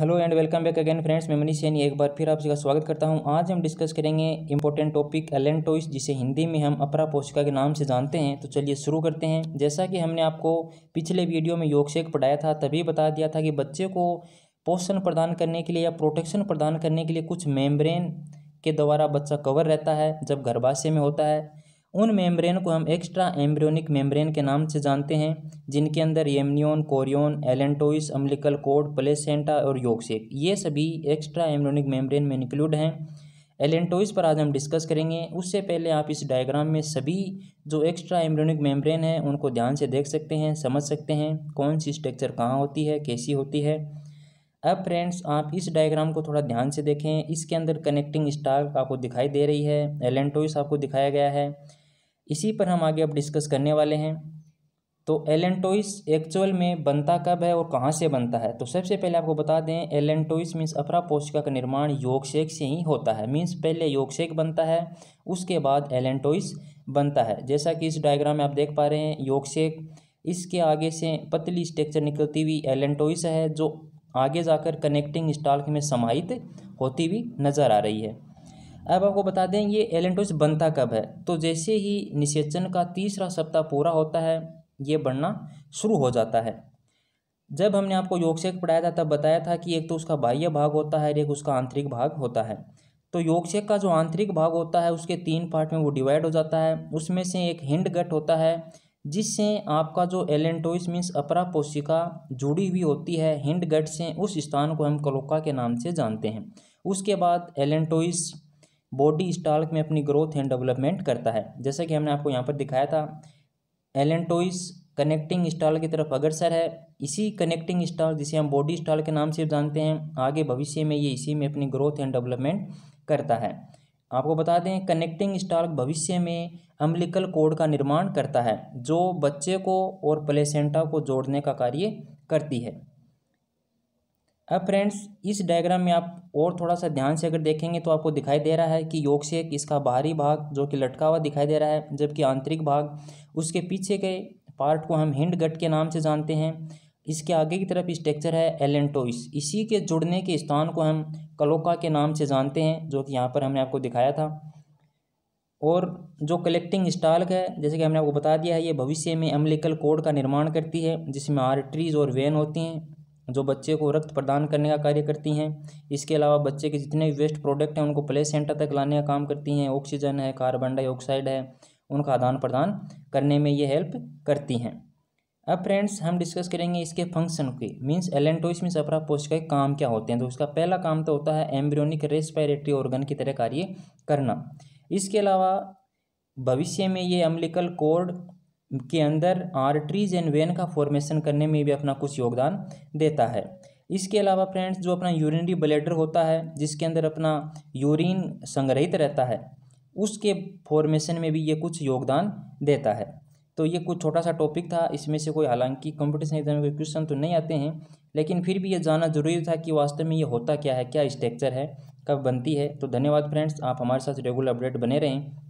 hello and welcome back again friends मैं मनीष सैनी एक बार फिर आप सबका का स्वागत करता हूं आज हम डिस्कस करेंगे इंपॉर्टेंट टॉपिक एलेंटोइस जिसे हिंदी में हम अपरा पोषिका के नाम से जानते हैं तो चलिए शुरू करते हैं जैसा कि हमने आपको पिछले वीडियो में योगशेक पढ़ाया था तभी बता दिया था कि बच्चे को पोषण प्रदान करने के लिए या प्रोटेक्शन प्रदान करने के लिए कुछ मेम्ब्रेन के द्वारा बच्चा कवर रहता है जब गर्भाशय में होता है उन मेम्ब्रेन को हम एक्स्ट्रा एम्ब्रियोनिक मेम्ब्रेन के नाम से जानते हैं जिनके अंदर amnion chorion allantois umbilical cord placenta और योगसेक ये सभी एक्स्ट्रा एम्ब्रियोनिक मेम्ब्रेन में इंक्लूड हैं एलेंटोइस पर आज हम डिस्कस करेंगे उससे पहले आप इस डायग्राम में सभी जो एक्स्ट्रा एम्ब्रियोनिक मेम्ब्रेन है उनको ध्यान से देख सकते हैं समझ सकते हैं कौन सी स्ट्रक्चर कहाँ होती है कैसी होती है अब फ्रेंड्स आप इस डायग्राम को थोड़ा ध्यान से देखें इसके अंदर कनेक्टिंग स्टार आपको दिखाई दे रही है एलेंटोइस आपको दिखाया गया है इसी पर हम आगे अब डिस्कस करने वाले हैं तो एलेंटोइस एक्चुअल में बनता कब है और कहाँ से बनता है तो सबसे पहले आपको बता दें एलेंटोइस मीन्स अपरा पोषिका का निर्माण योगशेक से ही होता है मीन्स पहले योगशेक बनता है उसके बाद एलेंटोइस बनता है जैसा कि इस डायग्राम में आप देख पा रहे हैं योगशेक इसके आगे से पतली स्ट्रक्चर निकलती हुई एलेंटोइस है जो आगे जाकर कनेक्टिंग स्टाल्क में समाहित होती हुई नज़र आ रही है अब आपको बता दें ये एलेंटोस बनता कब है तो जैसे ही निषेचन का तीसरा सप्ताह पूरा होता है ये बढ़ना शुरू हो जाता है जब हमने आपको योगशेक पढ़ाया था तब बताया था कि एक तो उसका बाह्य भाग होता है और एक उसका आंतरिक भाग होता है तो योगशेक का जो आंतरिक भाग होता है उसके तीन पार्ट में वो डिवाइड हो जाता है उसमें से एक हिंड गट होता है जिससे आपका जो एलेंटोइस मीन्स अपरा पोशिका जुड़ी हुई होती है हिंड गट से उस स्थान को हम कलोका के नाम से जानते हैं उसके बाद एलेंटोइस बॉडी स्टार्क में अपनी ग्रोथ एंड डेवलपमेंट करता है जैसे कि हमने आपको यहाँ पर दिखाया था एलेंटोइस कनेक्टिंग स्टाल की तरफ अग्रसर है इसी कनेक्टिंग स्टाल जिसे हम बॉडी स्टाल के नाम से जानते हैं आगे भविष्य में ये इसी में अपनी ग्रोथ एंड डेवलपमेंट करता है आपको बता दें कनेक्टिंग स्टार्क भविष्य में अम्लिकल कोड का निर्माण करता है जो बच्चे को और प्लेसेंटा को जोड़ने का कार्य करती है अब फ्रेंड्स इस डायग्राम में आप और थोड़ा सा ध्यान से अगर देखेंगे तो आपको दिखाई दे रहा है कि योग से इसका बाहरी भाग जो कि लटका हुआ दिखाई दे रहा है जबकि आंतरिक भाग उसके पीछे के पार्ट को हम हिंड गट के नाम से जानते हैं इसके आगे की तरफ स्ट्रक्चर है एलेंटोइस इसी के जुड़ने के स्थान को हम कलोका के नाम से जानते हैं जो कि यहाँ पर हमने आपको दिखाया था और जो कलेक्टिंग स्टाल्क है जैसे कि हमने आपको बता दिया है ये भविष्य में अम्लिकल कोड का निर्माण करती है जिसमें आर्टरीज और वेन होती हैं जो बच्चे को रक्त प्रदान करने का कार्य करती हैं इसके अलावा बच्चे के जितने भी वेस्ट प्रोडक्ट हैं उनको प्लेस सेंटर तक लाने का काम करती हैं ऑक्सीजन है कार्बन डाइऑक्साइड है उनका आदान प्रदान करने में ये हेल्प करती हैं अब फ्रेंड्स हम डिस्कस करेंगे इसके फंक्शन के मीन्स एलेंटोइस मीन्स अपरा पोस्ट का काम क्या होते हैं तो उसका पहला काम तो होता है एम्ब्रियोनिक रेस्पायरेटरी ऑर्गन की तरह कार्य करना इसके अलावा भविष्य में ये अम्लिकल कोर्ड के अंदर आर्टरीज एंड वेन का फॉर्मेशन करने में भी अपना कुछ योगदान देता है इसके अलावा फ्रेंड्स जो अपना यूरिनरी ब्लेडर होता है जिसके अंदर अपना यूरिन संग्रहित रहता है उसके फॉर्मेशन में भी ये कुछ योगदान देता है तो ये कुछ छोटा सा टॉपिक था इसमें से कोई हालांकि कंपटीशन एग्जाम में कोई क्वेश्चन तो नहीं आते हैं लेकिन फिर भी ये जानना जरूरी था कि वास्तव में ये होता क्या है क्या स्ट्रक्चर है कब बनती है तो धन्यवाद फ्रेंड्स आप हमारे साथ रेगुलर अपडेट बने रहें